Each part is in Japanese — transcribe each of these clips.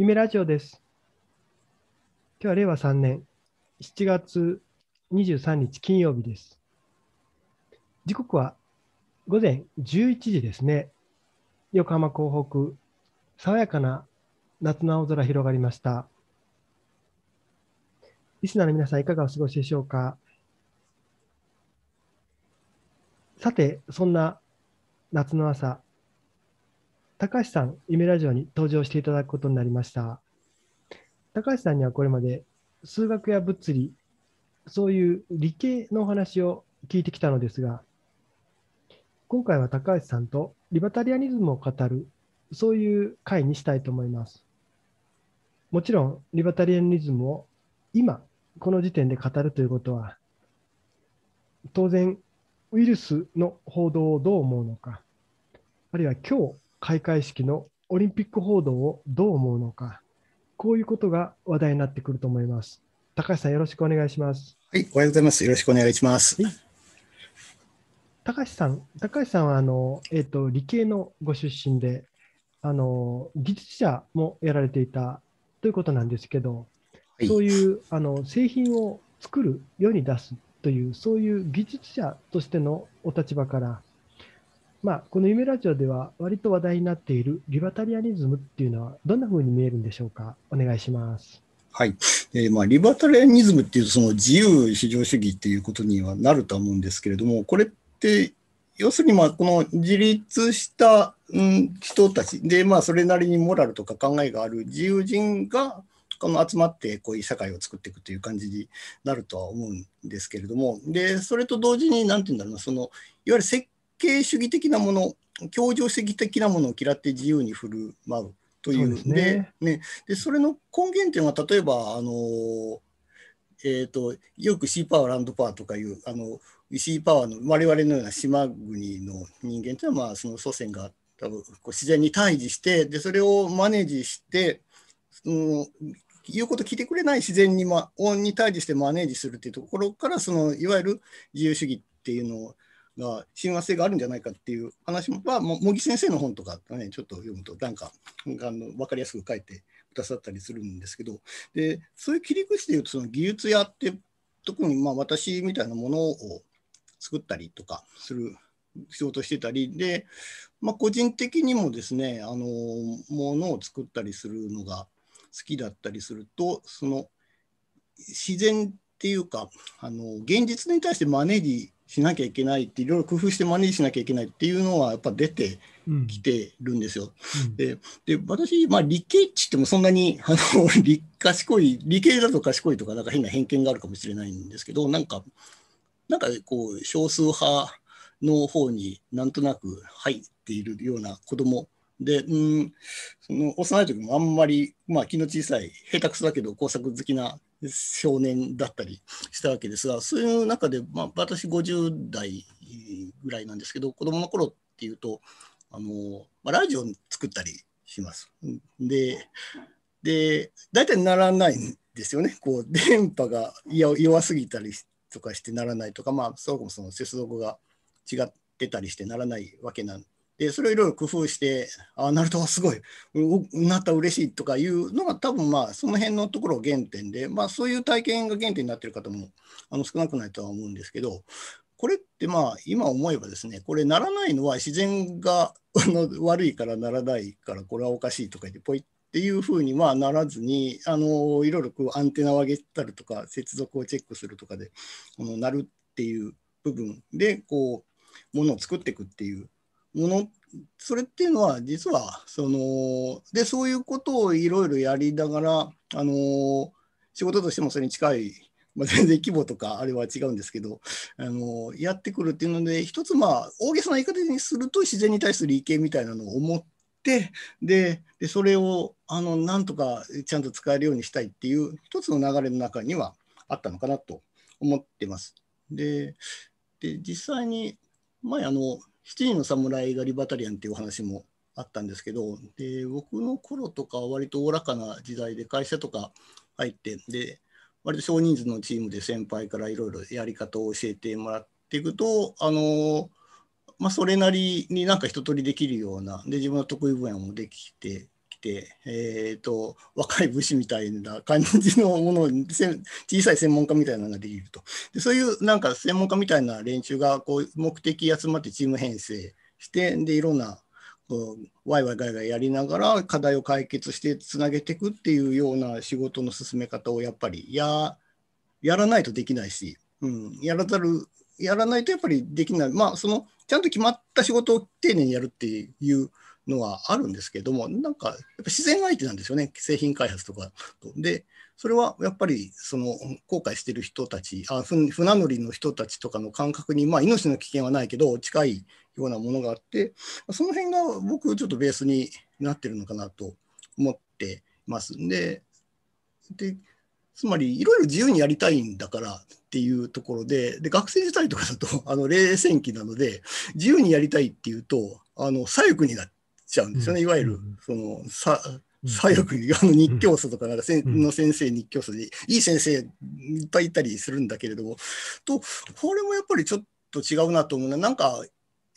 夢ラジオです。今日は令和3年7月23日金曜日です。時刻は午前11時ですね。横浜港北、爽やかな夏の青空広がりました。リスナーの皆さんいかがお過ごしでしょうかさて、そんな夏の朝、高橋さん、夢ラジオに登場していただくことになりました。高橋さんにはこれまで数学や物理、そういう理系のお話を聞いてきたのですが、今回は高橋さんとリバタリアニズムを語る、そういう回にしたいと思います。もちろん、リバタリアニズムを今、この時点で語るということは、当然、ウイルスの報道をどう思うのか、あるいは今日開会式のオリンピック報道をどう思うのか、こういうことが話題になってくると思います。高橋さん、よろしくお願いします。はい、おはようございます。よろしくお願いします。高橋さん、高橋さんはあの、えーと、と理系のご出身であの、技術者もやられていたということなんですけど、はい、そういうあの製品を作る、世に出すという、そういう技術者としてのお立場から、まあ、この夢ラジオでは割と話題になっているリバタリアニズムっていうのはどんなふうに見えるんでしょうかお願いします。はい、えー、まあ、リバタリアニズムっていうその自由至上主義っていうことにはなるとは思うんですけれどもこれって要するにまあこの自立した人たちでまあそれなりにモラルとか考えがある自由人がこの集まってこういう社会を作っていくという感じになるとは思うんですけれどもでそれと同時に何て言うんだろうなそのいわゆる計係主義的なもの協調主義的なものを嫌って自由に振る舞うというでそね、ね、でそれの根源というのは例えばあの、えーと、よくシーパワーランドパワーとかいうあのシーパワーの我々のような島国の人間というのは、まあ、その祖先が多分こう自然に対峙してでそれをマネージしてその言うこと聞いてくれない自然に,、ま、に対峙してマネージするというところからそのいわゆる自由主義っていうのをが親和性があるんじゃないかっていう話は茂木先生の本とか、ね、ちょっと読むとなんかあの分かりやすく書いてくださったりするんですけどでそういう切り口でいうとその技術屋って特にまあ私みたいなものを作ったりとかする仕事してたりで、まあ、個人的にもですねあのものを作ったりするのが好きだったりするとその自然っていうかあの現実に対してマネージしなきゃいけないっていろいろ工夫してマネージしなきゃいけないっていうのはやっぱ出てきてるんですよ。うん、でで私、まあ、理系っちってもそんなに あの理賢い理系だと賢いとかなんか変な偏見があるかもしれないんですけどなんかなんかこう少数派の方になんとなく入っているような子供で、うん、その幼い時もあんまり、まあ、気の小さい下手くそだけど工作好きな少年だったりしたわけですがそういう中で、まあ、私50代ぐらいなんですけど子どもの頃っていうとあの、まあ、ラジオ作ったりします。でで大体ならないんですよねこう電波が弱すぎたりとかしてならないとか、まあ、そもそも接続が違ってたりしてならないわけなんでそれをいろいろ工夫してああなるとすごいうなった嬉しいとかいうのが多分まあその辺のところ原点で、まあ、そういう体験が原点になってる方もあの少なくないとは思うんですけどこれってまあ今思えばですねこれならないのは自然が悪いからならないからこれはおかしいとか言ってポイっていうふうにはならずにあのいろいろこうアンテナを上げたりとか接続をチェックするとかでこのなるっていう部分でこうものを作っていくっていうものそれっていうのは実はそのでそういうことをいろいろやりながらあの仕事としてもそれに近い、まあ、全然規模とかあれは違うんですけどあのやってくるっていうので一つまあ大げさな言い方にすると自然に対する意見みたいなのを思ってでそれをあのなんとかちゃんと使えるようにしたいっていう一つの流れの中にはあったのかなと思ってます。で実際に前あの7人の侍がリバタリアンっていうお話もあったんですけどで僕の頃とかは割とおおらかな時代で会社とか入ってで割と少人数のチームで先輩からいろいろやり方を教えてもらっていくとあの、まあ、それなりになんか一通りできるようなで自分の得意分野もできてて、えーと、若い武士みたいな感じのものを小さい専門家みたいなのができるとでそういうなんか専門家みたいな連中がこう目的集まってチーム編成してでいろんなこうワイワイガイガイやりながら課題を解決してつなげていくっていうような仕事の進め方をやっぱりややらないとできないし、うん、やらざるやらないとやっぱりできないまあそのちゃんと決まった仕事を丁寧にやるっていうのはあるんですけども、なんかやっぱ自然相手なんですよね、製品開発とかと。で、それはやっぱりその後悔してる人たち、あ船乗りの人たちとかの感覚に、まあ、命の危険はないけど、近いようなものがあって、その辺が僕、ちょっとベースになってるのかなと思ってますんで、でつまりいろいろ自由にやりたいんだからっていうところでで学生時代とかだとあの冷戦期なので自由にやりたいっていうとあの左翼になって。ちゃうんですよね、いわゆる、その、さ、左翼に、あの、日教祖とか、なんか、の先生、日教祖で、いい先生いっぱいいたりするんだけれども、と、これもやっぱりちょっと違うなと思うのは、なんか、や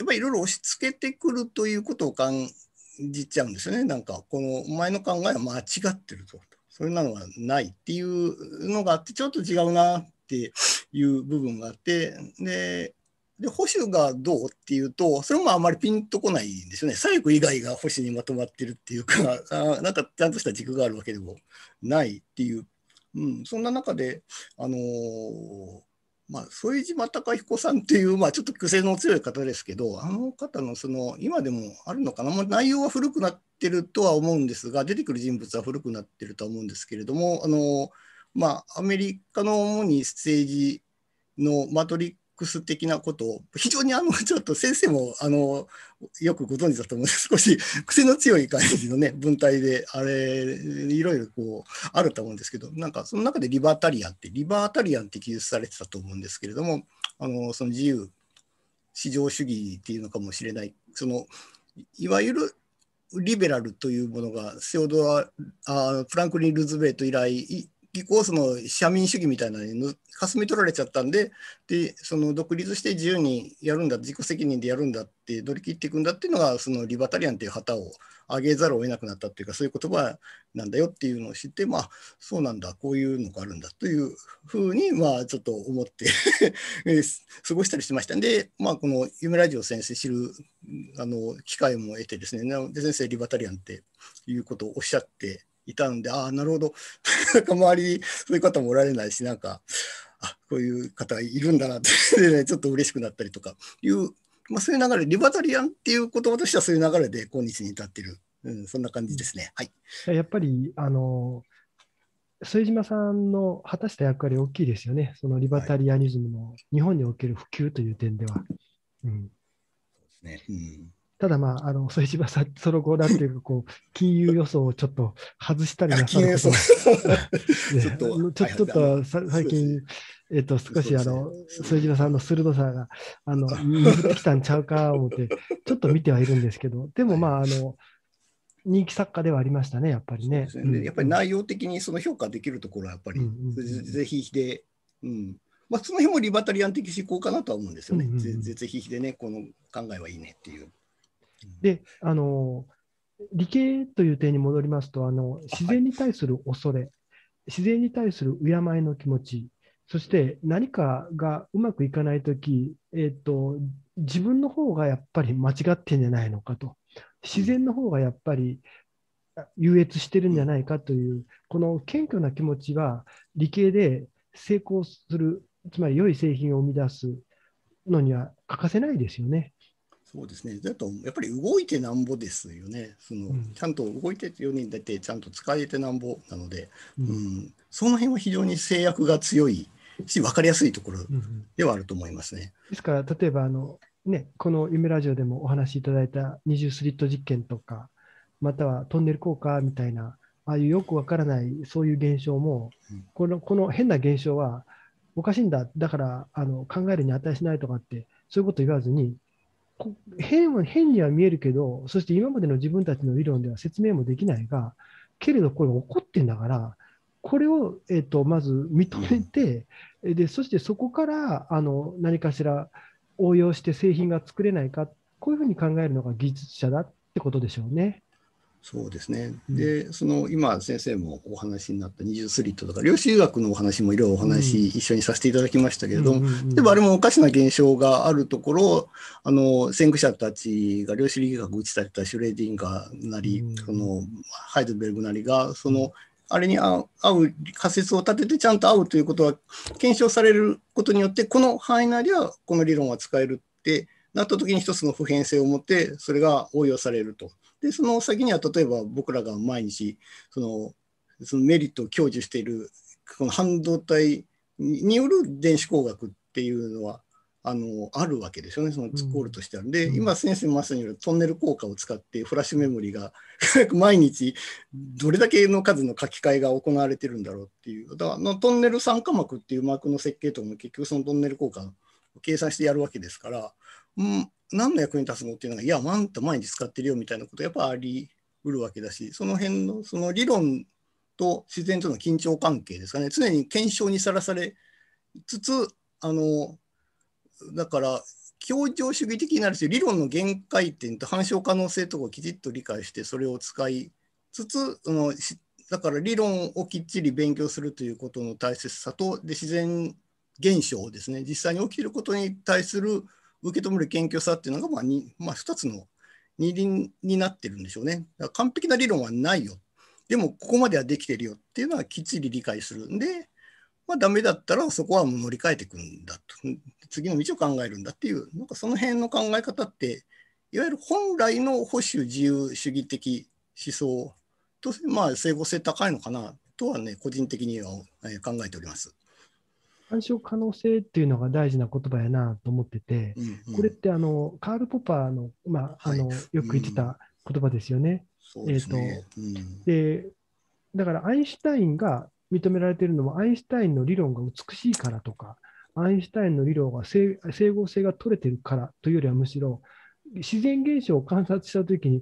っぱりいろいろ押し付けてくるということを感じちゃうんですよね。なんか、この、お前の考えは間違ってると。そんなのはないっていうのがあって、ちょっと違うなっていう部分があって、で、で、保守がどうっていうと、それもあまりピンとこないんですよね。左翼以外が保守にまとまってるっていうか、あなんかちゃんとした軸があるわけでもないっていう、うん、そんな中で、あのー、まあ、副島隆彦さんっていう、まあ、ちょっと癖の強い方ですけど、あの方のその今でもあるのかな、ま内容は古くなってるとは思うんですが、出てくる人物は古くなってるとは思うんですけれども、あのー、まあ、アメリカの主に政治のマトリックス的なことを、非常にあの、ちょっと先生も、あの、よくご存知だと思うんです。少し癖の強い感じのね、文体で、あれ、いろいろこう、あると思うんですけど、なんかその中でリバータリアンって、リバータリアンって記述されてたと思うんですけれども、あの、その自由、市場主義っていうのかもしれない、その、いわゆるリベラルというものがセオドア・フランクリン・ルーズベルト以来結構その社民主義みたいなのにかすみ取られちゃったんででその独立して自由にやるんだ自己責任でやるんだって乗り切っていくんだっていうのがそのリバタリアンっていう旗を上げざるを得なくなったっていうかそういう言葉なんだよっていうのを知ってまあそうなんだこういうのがあるんだというふうにまあちょっと思って 過ごしたりしてましたんでまあこの夢ラジオ先生知るあの機会も得てですねで先生リバタリアンっていうことをおっしゃっていたんで、ああ、なるほど。なか周りにそういう方もおられないし、なんか、あこういう方がいるんだなって ね、ちょっと嬉しくなったりとかいう、まあ、そういう流れ、リバタリアンっていう言葉としてはそういう流れで今日に至ってる、うん、そんな感じですね。はい、やっぱり、あの、副島さんの果たした役割大きいですよね。そのリバタリアニズムの日本における普及という点では。はい、うん。そうですね。うんただまあ、あの、副島さん、その後、だっていうか、こう、金融予想をちょっと外したりなさる ちょっと、ちょっと、最近、えっと、少し、あの、副島さんの鋭さが、あの、譲 ってきたんちゃうか、思って、ちょっと見てはいるんですけど、でもまあ、あの、人気作家ではありましたね、やっぱりね。ねうん、やっぱり内容的にその評価できるところはやっぱり、ぜひで、うん。まあ、その辺もリバタリアン的思考かなとは思うんですよね。ぜひでね、この考えはいいねっていう。であの理系という点に戻りますとあの自然に対する恐れ、はい、自然に対する敬いの気持ちそして何かがうまくいかないとき、えーと、自分の方がやっぱり間違ってんじゃないのかと、自然の方がやっぱり優越してるんじゃないかという、この謙虚な気持ちは、理系で成功する、つまり良い製品を生み出すのには欠かせないですよね。そうですね。だと、やっぱり動いてなんぼですよね。その、うん、ちゃんと動いてって4人出て、ちゃんと使えてなんぼなので、うん、うん、その辺は非常に制約が強いし、分かりやすいところではあると思いますね。ですから、例えば、あの、ね、この夢ラジオでもお話しいただいた20スリット実験とか、またはトンネル効果みたいな、ああいうよくわからないそういう現象も、このこの変な現象はおかしいんだ、だからあの考えるに値しないとかって、そういうこと言わずに、変変には見えるけど、そして今までの自分たちの理論では説明もできないが、けれどこれ起こってんだから、これを、えーと、まず認めて、でそしてそこからあの何かしら応用して製品が作れないか、こういうふうに考えるのが技術者だってことでしょうね。そうですね。で、その今先生もお話になった二重スリットとか量子医学のお話もいろいろお話一緒にさせていただきましたけれども、でもあれもおかしな現象があるところ、あの先駆者たちが量子力学打ち立てたシュレーディンガーなり、そのハイドベルグなりがそのあれに合う仮説を立ててちゃんと合うということは検証されることによってこの範囲内ではこの理論は使えるってなった時に一つの普遍性を持ってそれが応用されると。で、その先には例えば僕らが毎日そのそのメリットを享受しているこの半導体による電子工学っていうのはあのあるわけですよね、そのコールとしては。で、うん、今、先生まさに言うトンネル効果を使って、フラッシュメモリが 毎日どれだけの数の書き換えが行われてるんだろうっていう、だからトンネル酸化膜っていう膜の設計とも結局そのトンネル効果を計算してやるわけですから、うん何の役に立つのっていうのがいやマンと毎日使ってるよみたいなことやっぱありうるわけだしその辺のその理論と自然との緊張関係ですかね常に検証にさらされつつあのだから協調主義的になるし理論の限界点と反証可能性とかをきちっと理解してそれを使いつつそのだから理論をきっちり勉強するということの大切さとで自然現象ですね実際に起きてることに対する受け止める謙虚さっていうのが、まあまあ、2つの二輪になってるんでしょうね。だから完璧な理論はないよ。でも、ここまではできてるよっていうのはきっちり理解するんで、まあ、ダメだったらそこはもう乗り換えていくんだと。次の道を考えるんだっていう、なんかその辺の考え方って、いわゆる本来の保守自由主義的思想と、まあ、整合性高いのかなとはね、個人的には考えております。鑑賞可能性っていうのが大事な言葉やなと思ってて、うんうん、これってあのカール・ポパーの,、まあ、はい、あのよく言ってた言葉ですよね。えと、でだからアインシュタインが認められているのはアインシュタインの理論が美しいからとかアインシュタインの理論が整合性が取れてるからというよりはむしろ自然現象を観察したときに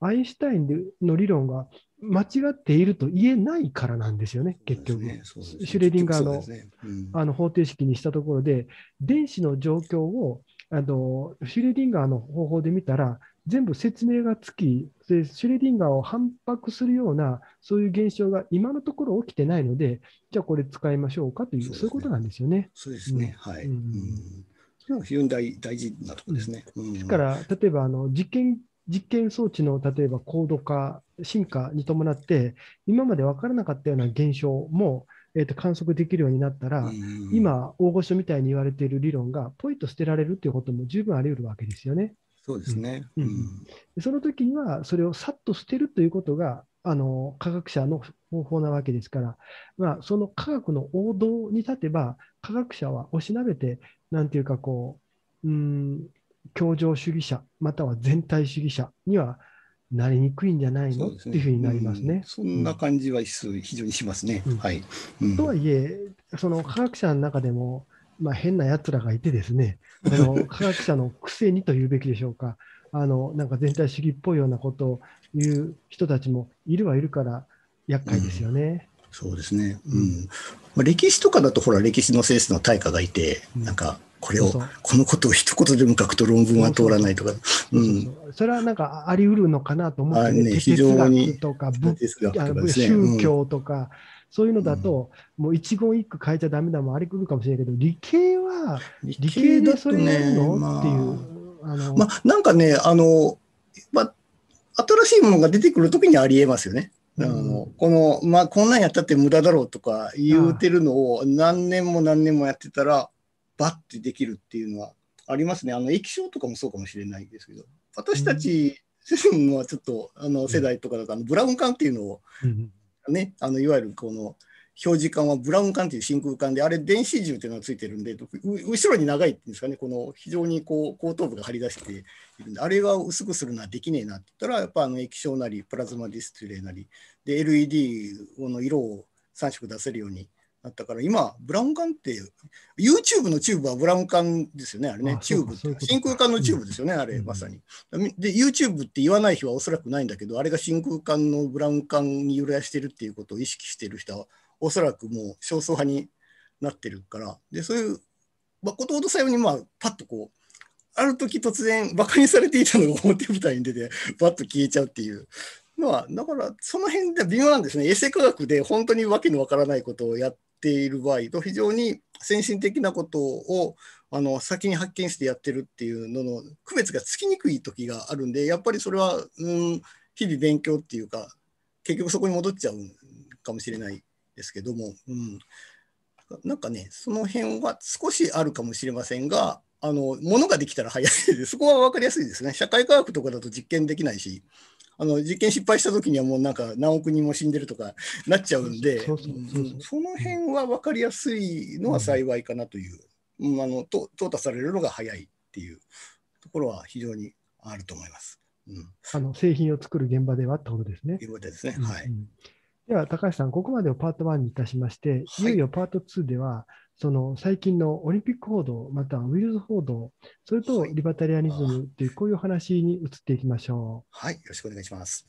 アインシュタインの理論が間違っていると言えないからなんですよね、結局。ねね、シュレディンガーのねうん、あの方程式にしたところで、電子の状況をあのシュレディンガーの方法で見たら、全部説明がつきで、シュレディンガーを反発するような、そういう現象が今のところ起きてないので、じゃあこれ使いましょうかという、そう,、そういうことなんですよね。そうですね、うん、はい。うん非常に大事なところですね。うん、ですから、例えばあの実験実験装置の例えば高度化、進化に伴って、今まで分からなかったような現象も、えー、と観測できるようになったら、今、大御所みたいに言われている理論が、ポイと捨てられるということも十分あり得るわけですよね。そうですね、うん、うん、その時には、それをさっと捨てるということが、あの科学者の方法なわけですから、まあ、その科学の王道に立てば、科学者はおしなべて、なんていうかこう、うん協情主義者または全体主義者にはなりにくいんじゃないの、ね、っていうふうになりますね。そんな感じは非常にしますね。はい、とはいえその科学者の中でも、まあ、変なやつらがいてですねあの 科学者のくせにというべきでしょうかあのなんか全体主義っぽいようなことを言う人たちもいるはいるから厄介ですよね。うん、そうですね、うんまあ、歴史とかだとほら歴史のセンスの大家がいて、なんかこれをこのことを一言でも書くと論文は通らないとかそれはなんかあり得るのかなと思って、ね、非常にとか宗教とか、そういうのだと、もう一言一句変えちゃだめだもありくるかもしれないけど理系は理系でそれやるの、っていう。あのまあ、なんかねあの、まあ、新しいものが出てくるときにありえますよね。あのこの、まあ、こんなんやったって無駄だろうとか言うてるのを何年も何年もやってたら、バッてできるっていうのはありますね。あの液晶とかもそうかもしれないですけど、私たち、自身はちょっとあの世代とかだとあのブラウン管っていうのを、ね、あのいわゆるこの表示管はブラウン管っていう真空管で、あれ電子銃っていうのがついてるんで、後ろに長いっていうんですかね、この非常にこう後頭部が張り出しているんで、あれが薄くするのはできねえなって言ったら、やっぱあの液晶なりプラズマディスプレイなり、で、LED の色を3色出せるようにだったから、今、ブラウン管って、YouTube のチューブはブラウン管ですよね、あれね、ああチューブって、真空管のチューブですよね、うん、あれ、まさに。で、YouTube って言わない日はおそらくないんだけど、あれが真空管のブラウン管に揺らしてるっていうことを意識してる人は、おそらくもう少数派になってるから、で、そういう、まあ、ことほど最後に、まあ、パッとこう、ある時突然、バカにされていたのが表舞台に出て、パッと消えちゃうっていう。まあ、だから、その辺で微妙なんですね。衛生科学で本当にわけのわからないことをやっている場合と非常に先進的なことをあの先に発見してやってるっていうのの区別がつきにくい時があるんでやっぱりそれは、うん、日々勉強っていうか結局そこに戻っちゃうかもしれないですけども、うん、なんかねその辺は少しあるかもしれませんがあのものができたら早いですそこは分かりやすいですね社会科学とかだと実験できないしあの実験失敗した時にはもうなんか何億人も死んでるとかなっちゃうんで、その辺は分かりやすいのは幸いかなという、うん、あの淘汰されるのが早いっていうところは非常にあると思います。うん、あの製品を作る現場ではってことですね。現場ですね。はい。うん、では、高橋さん、ここまでをパート1にいたしまして、いよいよパート2では、その最近のオリンピック報道、またウイルス報道、それとリバタリアニズムという、こういう話に移っていきましょう。はい、よろしくお願いします。